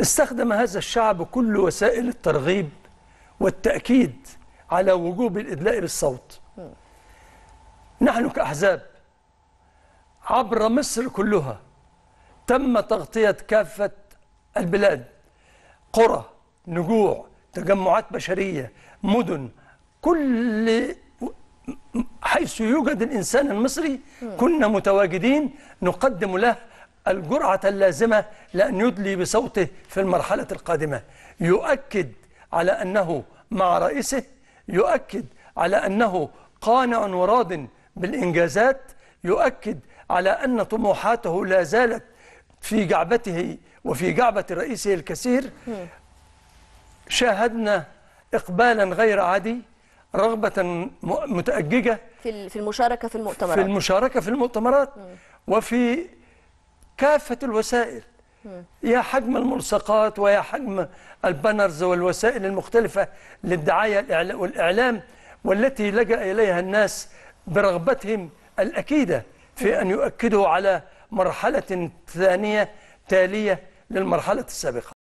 استخدم هذا الشعب كل وسائل الترغيب والتأكيد على وجوب الإدلاء بالصوت نحن كأحزاب عبر مصر كلها تم تغطية كافة البلاد قرى نجوع تجمعات بشرية مدن كل حيث يوجد الإنسان المصري كنا متواجدين نقدم له الجرعة اللازمة لأن يدلي بصوته في المرحلة القادمة يؤكد على أنه مع رئيسه يؤكد على أنه قانع وراض بالإنجازات يؤكد على أن طموحاته لا زالت في جعبته وفي جعبة رئيسه الكثير شاهدنا إقبالا غير عادي رغبة متأججة في المشاركة في المؤتمرات في المشاركة في المؤتمرات وفي كافة الوسائل يا حجم الملصقات ويا حجم البانرز والوسائل المختلفة للدعاية والإعلام والتي لجأ إليها الناس برغبتهم الأكيدة في أن يؤكدوا على مرحلة ثانية تالية للمرحلة السابقة